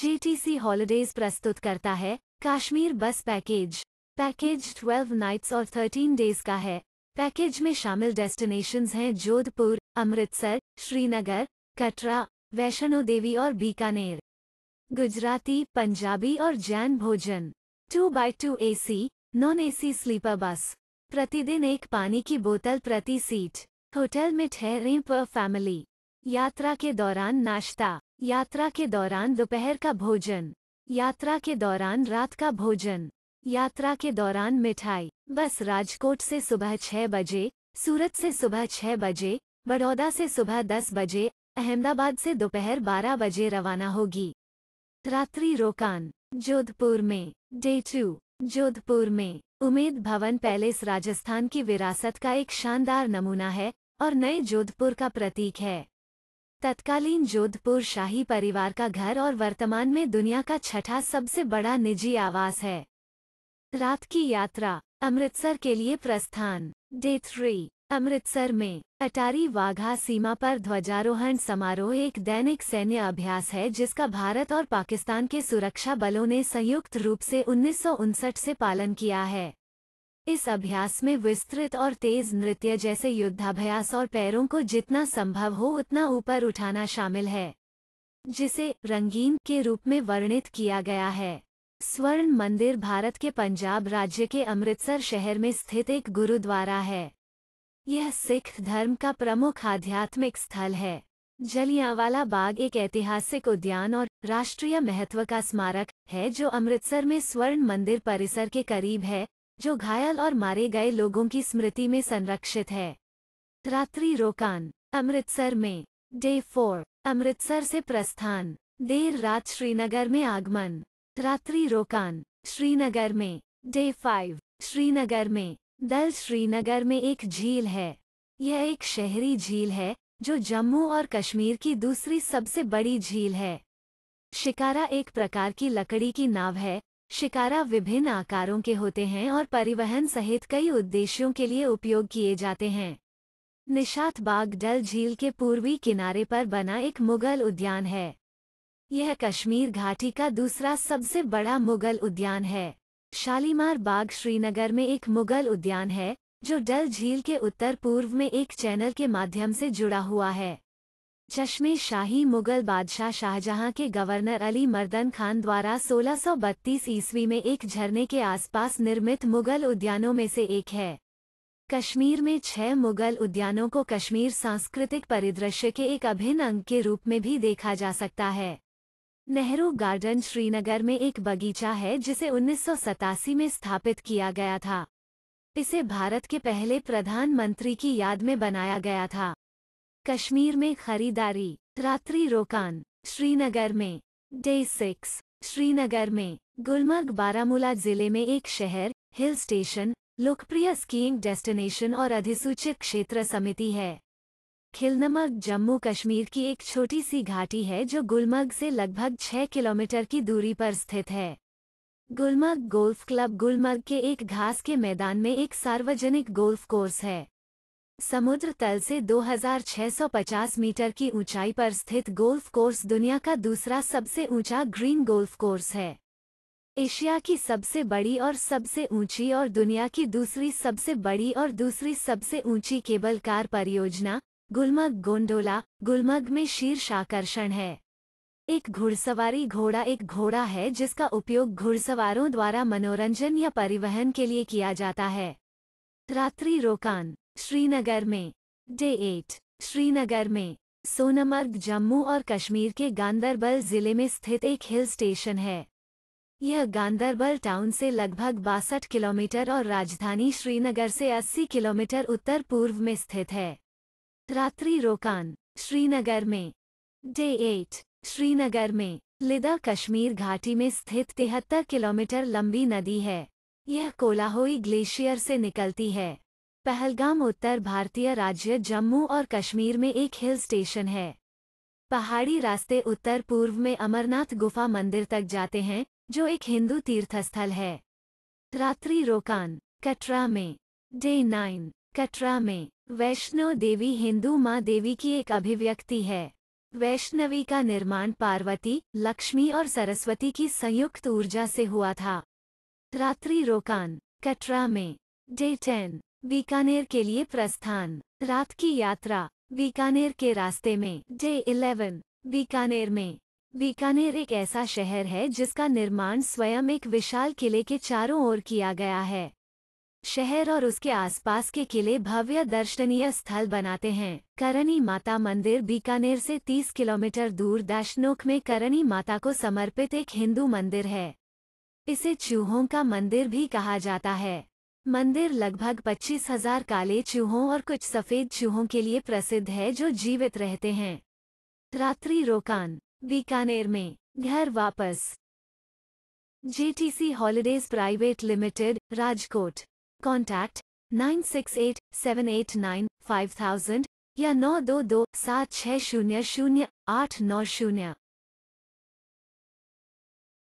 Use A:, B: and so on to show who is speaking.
A: GTC holidays प्रस्तुत करता है कश्मीर बस पैकेज पैकेज 12 नाइट्स और 13 डेज का है पैकेज में शामिल डेस्टिनेशंस हैं जोधपुर अमृतसर श्रीनगर कटरा वैष्णो देवी और बीकानेर गुजराती पंजाबी और जैन भोजन two by two A C non A C sleeper bus प्रतिदिन एक पानी की बोतल प्रति सीट होटल में ठहरें पर फैमिली यात्रा के दौरान नाश्ता यात्रा के दौरान दोपहर का भोजन यात्रा के दौरान रात का भोजन यात्रा के दौरान मिठाई बस राजकोट से सुबह छह बजे सूरत से सुबह छह बजे बड़ौदा से सुबह दस बजे अहमदाबाद से दोपहर बारह बजे रवाना होगी रात्रि रोकान जोधपुर में डे टू जोधपुर में उमेद भवन पैलेस राजस्थान की विरासत का एक शानदार नमूना है और नए जोधपुर का प्रतीक है तत्कालीन जोधपुर शाही परिवार का घर और वर्तमान में दुनिया का छठा सबसे बड़ा निजी आवास है रात की यात्रा अमृतसर के लिए प्रस्थान डे थ्री अमृतसर में अटारी वाघा सीमा पर ध्वजारोहण समारोह एक दैनिक सैन्य अभ्यास है जिसका भारत और पाकिस्तान के सुरक्षा बलों ने संयुक्त रूप से उन्नीस से पालन किया है इस अभ्यास में विस्तृत और तेज नृत्य जैसे युद्धाभ्यास और पैरों को जितना संभव हो उतना ऊपर उठाना शामिल है जिसे रंगीन के रूप में वर्णित किया गया है स्वर्ण मंदिर भारत के पंजाब राज्य के अमृतसर शहर में स्थित एक गुरुद्वारा है यह सिख धर्म का प्रमुख आध्यात्मिक स्थल है जलियांवाला बाग एक ऐतिहासिक उद्यान और राष्ट्रीय महत्व का स्मारक है जो अमृतसर में स्वर्ण मंदिर परिसर के करीब है जो घायल और मारे गए लोगों की स्मृति में संरक्षित है रात्रि रोकान अमृतसर में डे फोर अमृतसर से प्रस्थान देर रात श्रीनगर में आगमन रात्रि रोकान श्रीनगर में डे फाइव श्रीनगर में दल श्रीनगर में एक झील है यह एक शहरी झील है जो जम्मू और कश्मीर की दूसरी सबसे बड़ी झील है शिकारा एक प्रकार की लकड़ी की नाव है शिकारा विभिन्न आकारों के होते हैं और परिवहन सहित कई उद्देश्यों के लिए उपयोग किए जाते हैं निशात बाग डल झील के पूर्वी किनारे पर बना एक मुगल उद्यान है यह कश्मीर घाटी का दूसरा सबसे बड़ा मुगल उद्यान है शालीमार बाग श्रीनगर में एक मुगल उद्यान है जो डल झील के उत्तर पूर्व में एक चैनल के माध्यम से जुड़ा हुआ है चश्मे शाही मुगल बादशाह शाहजहां के गवर्नर अली मर्दन खान द्वारा 1632 ईस्वी में एक झरने के आसपास निर्मित मुगल उद्यानों में से एक है कश्मीर में छह मुगल उद्यानों को कश्मीर सांस्कृतिक परिदृश्य के एक अभिन्न अंग के रूप में भी देखा जा सकता है नेहरू गार्डन श्रीनगर में एक बगीचा है जिसे उन्नीस में स्थापित किया गया था इसे भारत के पहले प्रधानमंत्री की याद में बनाया गया था कश्मीर में खरीदारी रात्रि रोकान श्रीनगर में डे सिक्स श्रीनगर में गुलमर्ग बारामूला जिले में एक शहर हिल स्टेशन लोकप्रिय स्कीइंग डेस्टिनेशन और अधिसूचित क्षेत्र समिति है खिलनमर्ग जम्मू कश्मीर की एक छोटी सी घाटी है जो गुलमर्ग से लगभग छह किलोमीटर की दूरी पर स्थित है गुलमर्ग गोल्फ क्लब गुलमर्ग के एक घास के मैदान में एक सार्वजनिक गोल्फ कोर्स है समुद्र तल से 2650 मीटर की ऊंचाई पर स्थित गोल्फ कोर्स दुनिया का दूसरा सबसे ऊंचा ग्रीन गोल्फ कोर्स है एशिया की सबसे बड़ी और सबसे ऊंची और दुनिया की दूसरी सबसे बड़ी और दूसरी सबसे ऊंची केबल कार परियोजना गुलमर्ग गोंडोला गुलमर्ग में शीर्ष आकर्षण है एक घुड़सवारी घोड़ा एक घोड़ा है जिसका उपयोग घुड़सवारों द्वारा मनोरंजन या परिवहन के लिए किया जाता है रात्रि रोकान श्रीनगर में डे एट श्रीनगर में सोनमर्ग जम्मू और कश्मीर के गांधरबल जिले में स्थित एक हिल स्टेशन है यह गांधरबल टाउन से लगभग बासठ किलोमीटर और राजधानी श्रीनगर से 80 किलोमीटर उत्तर पूर्व में स्थित है रात्रि रोकान श्रीनगर में डे एट श्रीनगर में लिदा कश्मीर घाटी में स्थित तिहत्तर किलोमीटर लंबी नदी है यह कोलाहोई ग्लेशियर से निकलती है पहलगाम उत्तर भारतीय राज्य जम्मू और कश्मीर में एक हिल स्टेशन है पहाड़ी रास्ते उत्तर पूर्व में अमरनाथ गुफा मंदिर तक जाते हैं जो एक हिंदू तीर्थस्थल है रात्रि रोकान कटरा में डे नाइन कटरा में वैष्णो देवी हिंदू माँ देवी की एक अभिव्यक्ति है वैष्णवी का निर्माण पार्वती लक्ष्मी और सरस्वती की संयुक्त ऊर्जा से हुआ था रात्रि रोकान कटरा में डे टेन बीकानेर के लिए प्रस्थान रात की यात्रा बीकानेर के रास्ते में डे इलेवन बीकानेर में बीकानेर एक ऐसा शहर है जिसका निर्माण स्वयं एक विशाल किले के चारों ओर किया गया है शहर और उसके आसपास के किले भव्य दर्शनीय स्थल बनाते हैं करणी माता मंदिर बीकानेर से 30 किलोमीटर दूर दाशनोक में करणी माता को समर्पित एक हिंदू मंदिर है इसे चूहों का मंदिर भी कहा जाता है मंदिर लगभग पच्चीस हजार काले चूहों और कुछ सफ़ेद चूहों के लिए प्रसिद्ध है जो जीवित रहते हैं रात्रि रोकान बीकानेर में घर वापस JTC holidays private limited Rajkot contact nine six eight seven eight nine five thousand या नौ दो दो सात छः शून्य शून्य आठ नौ शून्य